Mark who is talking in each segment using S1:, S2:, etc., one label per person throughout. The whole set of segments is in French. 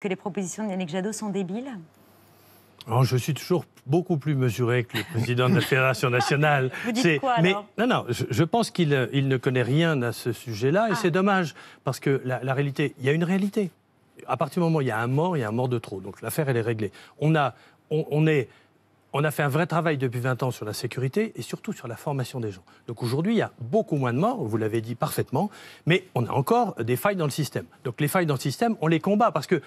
S1: que les propositions de Yannick Jadot sont débiles oh, je suis toujours beaucoup plus mesuré que le président de la Fédération nationale. Vous dites quoi, alors Non, non, je, pense qu'il euh, il ne connaît rien à ce sujet-là, et ah. c'est dommage, parce que la, réalité, il y a une réalité. À partir du moment où il y a un mort, il y a un mort de trop. Donc l'affaire, elle est réglée. On, a, on, on est on a fait un vrai travail depuis 20 ans sur la sécurité et surtout sur la formation des gens. Donc aujourd'hui, il y a beaucoup moins de morts, vous l'avez dit parfaitement, mais on a encore des failles dans le système. Donc les failles dans le système, on les combat parce que,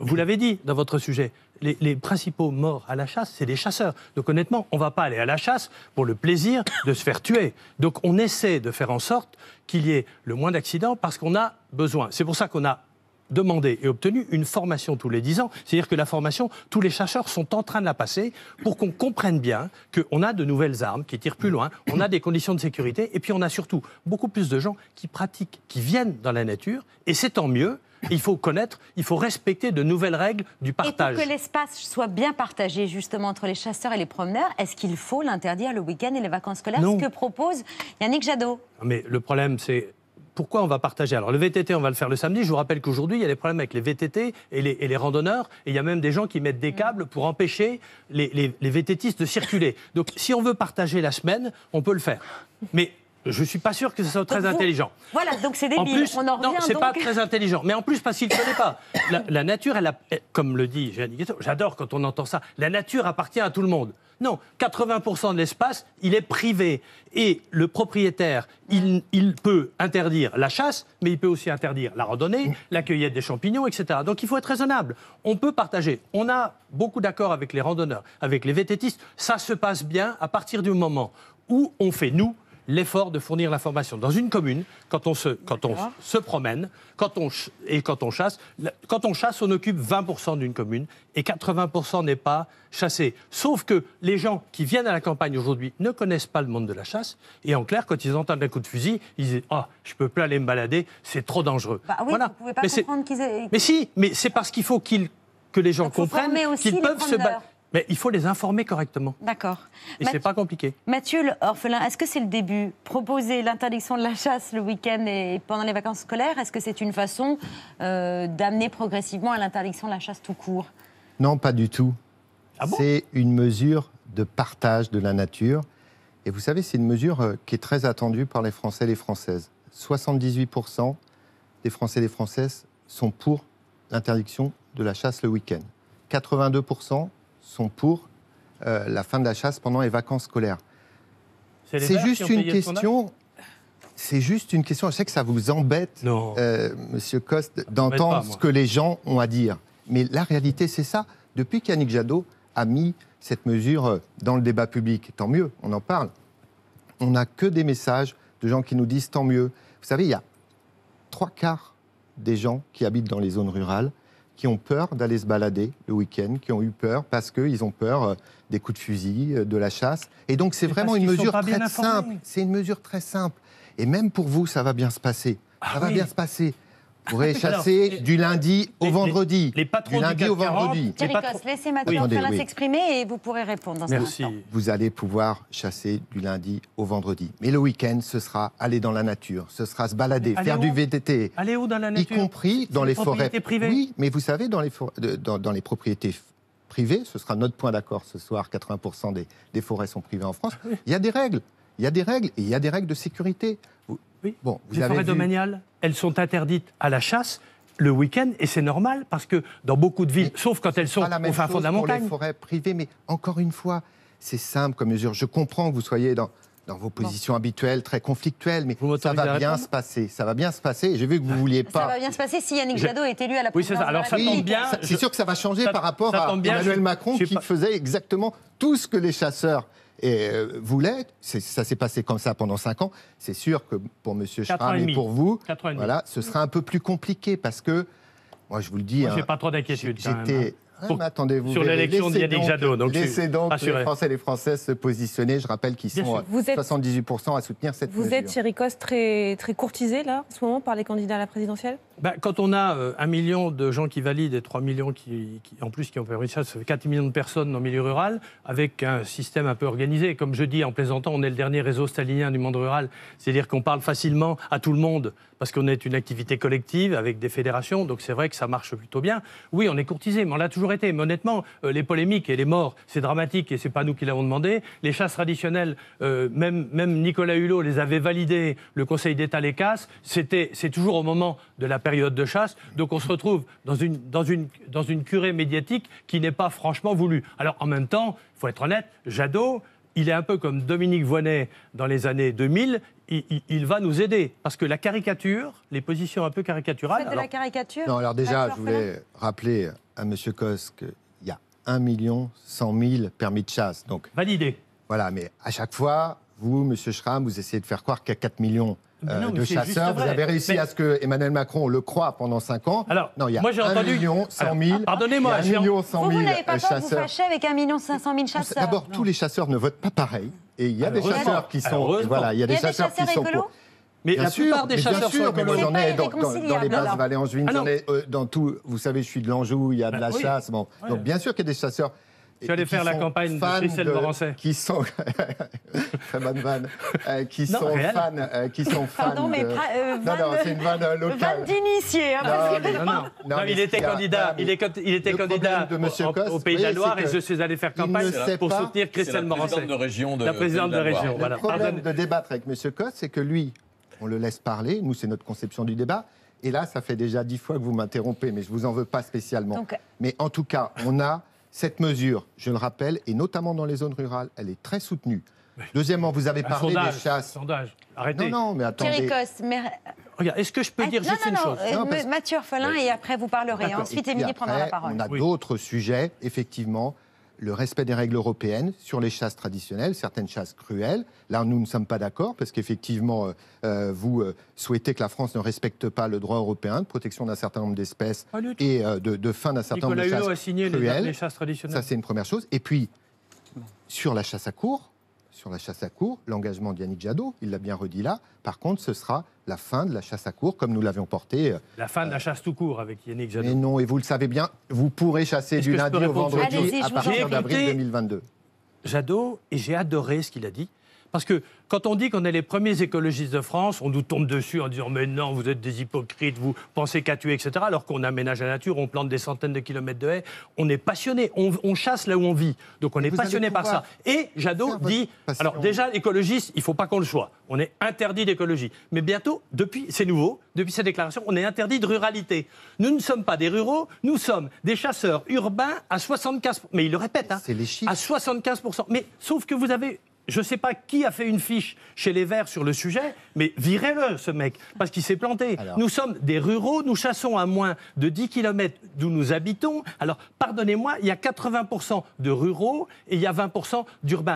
S1: vous l'avez dit dans votre sujet, les, principaux morts à la chasse, c'est les chasseurs. Donc honnêtement, on ne va pas aller à la chasse pour le plaisir de se faire tuer. Donc on essaie de faire en sorte qu'il y ait le moins d'accidents parce qu'on a besoin. C'est pour ça qu'on a demandé et obtenu une formation tous les 10 ans. C'est-à-dire que la formation, tous les chasseurs sont en train de la passer pour qu'on comprenne bien qu'on a de nouvelles armes qui tirent plus loin, on a des conditions de sécurité, et puis on a surtout beaucoup plus de gens qui pratiquent, qui viennent dans la nature, et c'est tant mieux. Il faut connaître, il faut respecter de nouvelles règles du partage. Et pour que l'espace soit bien partagé justement entre les chasseurs et les promeneurs, est-ce qu'il faut l'interdire le week-end et les vacances scolaires Ce que propose Yannick Jadot. Mais le problème, c'est pourquoi on va partager Alors le VTT, on va le faire le samedi. Je vous rappelle qu'aujourd'hui, il y a des problèmes avec les VTT et les, randonneurs. Et il y a même des gens qui mettent des mm. câbles pour empêcher les, les VTTistes de circuler. Donc si on veut partager la semaine, on peut le faire. Mais je ne suis pas sûr que ce soit très intelligent. Voilà, donc c'est débile. En plus, on en revient, non, ce n'est pas très intelligent. Mais en plus, parce qu'il ne connaît pas. La, nature, elle a, comme le dit j'adore quand on entend ça, la nature appartient à tout le monde. Non, 80% de l'espace, il est privé. Et le propriétaire, il, il, peut interdire la chasse, mais il peut aussi interdire la randonnée, la cueillette des champignons, etc. Donc il faut être raisonnable. On peut partager. On a beaucoup d'accords avec les randonneurs, avec les vététistes. Ça se passe bien à partir du moment où on fait, nous, l'effort de fournir l'information. Dans une commune, quand on se, quand on se promène, quand on et quand on chasse, quand on chasse, on occupe 20% d'une commune et 80% n'est pas chassé. Sauf que les gens qui viennent à la campagne aujourd'hui ne connaissent pas le monde de la chasse et en clair, quand ils entendent un coup de fusil, ils disent ah je peux plus aller me balader, c'est trop dangereux. mais si, mais c'est parce qu'il faut qu'ils que les gens comprennent qu'ils peuvent se balader. Mais il faut les informer correctement. D'accord. Et c'est pas compliqué. Mathieu, orphelin, est-ce que c'est le début Proposer l'interdiction de la chasse le week-end et pendant les vacances scolaires, est-ce que c'est une façon euh, d'amener progressivement à l'interdiction de la chasse tout court
S2: Non, pas du tout. Ah c'est une mesure de partage de la nature. Et vous savez, c'est une mesure euh, qui est très attendue par les Français et les Françaises. 78% des Français et des Françaises sont pour l'interdiction de la chasse le week-end. 82% sont pour euh, la fin de la chasse pendant les vacances scolaires. C'est juste une question. C'est juste une question. Je sais que ça vous embête, M. Euh, Monsieur Coste, d'entendre ce que les gens ont à dire. Mais la réalité, c'est ça. Depuis qu'Yannick Jadot a mis cette mesure euh, dans le débat public, tant mieux, on en parle. On n'a que des messages de gens qui nous disent tant mieux. Vous savez, il y a trois quarts des gens qui habitent dans les zones rurales qui ont peur d'aller se balader le week-end, qui ont eu peur parce qu'ils ont peur euh, des coups de fusil, euh, de la chasse. Et donc c'est vraiment une mesure très simple. C'est une mesure très simple. Et même pour vous, ça va bien se passer. Ah ça va bien se passer. Vous pourrez chasser du lundi au vendredi. Les, patrons du lundi au vendredi.
S1: laissez Mathieu oui. s'exprimer et vous pourrez répondre dans Merci.
S2: vous allez pouvoir chasser du lundi au vendredi. Mais le week-end, ce sera aller dans la nature, ce sera se balader, faire du VTT. Aller où dans la nature Y compris dans les forêts. Privées. Oui, mais vous savez, dans les, dans, les propriétés privées, ce sera notre point d'accord ce soir, 80% des, des forêts sont privées en France, ah il y a des règles. Il y a des règles et il y a des règles de sécurité les forêts domaniales,
S1: elles sont interdites à la chasse le week-end, et c'est normal, parce que dans beaucoup de villes, sauf quand elles sont au fond la montagne. Pour les
S2: forêts privées, mais encore une fois, c'est simple comme mesure. Je comprends que vous soyez dans dans vos positions habituelles, très conflictuelles, mais ça va bien se passer. Ça va bien se passer. J'ai vu que vous ah. vouliez pas. Ça va
S1: bien se passer si Yannick Jadot est élu à la présidence. Oui, c'est ça. Alors ça bien. C'est
S2: sûr que ça va changer par rapport à Emmanuel Macron qui faisait exactement tout ce que les chasseurs euh, voulaient. Ça s'est passé comme ça pendant 5 ans. C'est sûr que pour M. Schramm et, pour vous, voilà, ce sera un peu plus compliqué parce que, moi je vous le dis, je n'ai hein, pas trop d'inquiétude. J'étais hein. Ah, attendez, vous sur l'élection d'Yannick Jadot. donc les Français et les Françaises se positionner. Je rappelle qu'ils sont 78% à soutenir cette vous Vous êtes, Thierry Coste, très, très courtisé, là, en ce moment, par les candidats à la présidentielle bah, Quand on a euh, un million de gens qui valident et 3
S1: millions qui, en plus, qui ont permis ça, ça fait 4 millions de personnes dans le milieu rural, avec un système un peu organisé. Comme je dis en plaisantant, on est le dernier réseau stalinien du monde rural. C'est-à-dire qu'on parle facilement à tout le monde parce qu'on est une activité collective avec des fédérations, donc c'est vrai que ça marche plutôt bien. Oui, on est courtisé, mais on l'a toujours été. Mais honnêtement, euh, les polémiques et les morts, c'est dramatique et c'est pas nous qui l'avons demandé. Les chasses traditionnelles, euh, même, Nicolas Hulot les avait validées, le Conseil d'État les casse. C'était, c'est toujours au moment de la période de chasse, donc on se retrouve dans une, dans une, dans une curée médiatique qui n'est pas franchement voulue. Alors en même temps, il faut être honnête, Jadot, il est un peu comme Dominique Voynet dans les années 2000 il, va nous aider. Parce que la caricature, les positions un peu caricaturales. Vous de la caricature Non, alors déjà, je voulais
S2: rappeler à M. Cosque qu'il y a 1 million 100 000 permis de chasse. Donc, Validé. Voilà, mais à chaque fois, vous, M. Schramm, vous essayez de faire croire qu'il y a 4 millions. Euh, de chasseurs. Vous avez réussi à ce que Emmanuel Macron le croit pendant 5 ans. Alors, non, il y a moi, 1 entendu... million 100 000. Pardonnez-moi, vous, n'avez pas euh, Peur de vous fâcher
S1: avec 1 million 500 000 chasseurs. D'abord, tous
S2: les chasseurs ne votent pas pareil. Et il y a des chasseurs qui sont. Voilà, il y a des chasseurs qui sont. Mais bien la sûr, plupart des chasseurs bien sûr, mais moi j'en ai dans, les basses vallées en juin, j'en ai dans tout. Vous savez, je suis de l'Anjou, il y a de ah la chasse. Donc bien sûr qu'il y a des chasseurs tu allé faire la campagne de Christiane Morancet. Qui sont. Très bonne vanne. Euh, qui, sont fans, euh, qui sont fans. Pardon, mais. Euh, non, non, c'est une vanne locale. Vanne d'initié. Hein, non, non, il était candidat, il,
S1: était candidat au, Pays de la Loire et je suis allé faire campagne pour soutenir Christelle Morancet. La présidente de région. la de, région. Le problème
S2: de débattre avec Monsieur Coste, c'est que lui, on le laisse parler. Nous, c'est notre conception du débat. Et là, ça fait déjà dix fois que vous m'interrompez, mais je ne vous en veux pas spécialement. mais en tout cas, on a cette mesure, je le rappelle, et notamment dans les zones rurales, elle est très soutenue. Deuxièmement, vous avez parlé des chasses. sondage. Arrêtez. Non, non, mais attendez. Mais... Euh, Regarde, est-ce que je peux ah, dire juste non, une non, chose euh, non,
S1: Mathieu Orphelin, et après vous parlerez. Ensuite, Émilie prendra la parole. On
S2: a d'autres sujets, effectivement, le respect des règles européennes sur les chasses traditionnelles, certaines chasses cruelles. Là, nous ne sommes pas d'accord parce qu'effectivement, euh, euh, vous euh, souhaitez que la France ne respecte pas le droit européen de protection d'un certain nombre d'espèces et de, fin d'un certain nombre de chasses chasses traditionnelles. Ça, c'est une première chose. Et puis, sur la chasse à cours, sur la chasse à court, l'engagement d'Yannick Jadot, il l'a bien redit là. Par contre, ce sera la fin de la chasse à court, comme nous l'avions porté. Euh,
S1: la fin de la chasse tout court avec Yannick Jadot. Mais
S2: non, et vous le savez bien, vous pourrez chasser du lundi au vendredi à partir d'avril 2022. Jadot, et j'ai
S1: adoré ce qu'il a dit. Parce que quand on dit qu'on est les premiers écologistes de France, on nous tombe dessus en disant mais non, vous êtes des hypocrites, vous pensez qu'à tuer, etc. Alors qu'on aménage la nature, on plante des centaines de kilomètres de haies, on est passionné, on, chasse là où on vit, donc on est passionné par ça. Et Jadot dit, alors déjà écologiste, il faut pas qu'on le soit, on est interdit d'écologie. Mais bientôt, depuis, c'est nouveau, depuis cette déclaration, on est interdit de ruralité. Nous ne sommes pas des ruraux, nous sommes des chasseurs urbains à 75. Mais il le répète, hein, les à 75 Mais sauf que vous avez je ne sais pas qui a fait une fiche chez les Verts sur le sujet, mais virez-le, ce mec, parce qu'il s'est planté. Nous sommes des ruraux, nous chassons à moins de 10 km d'où nous habitons. Alors, pardonnez-moi, il y a 80% de ruraux et il y a 20% d'urbains.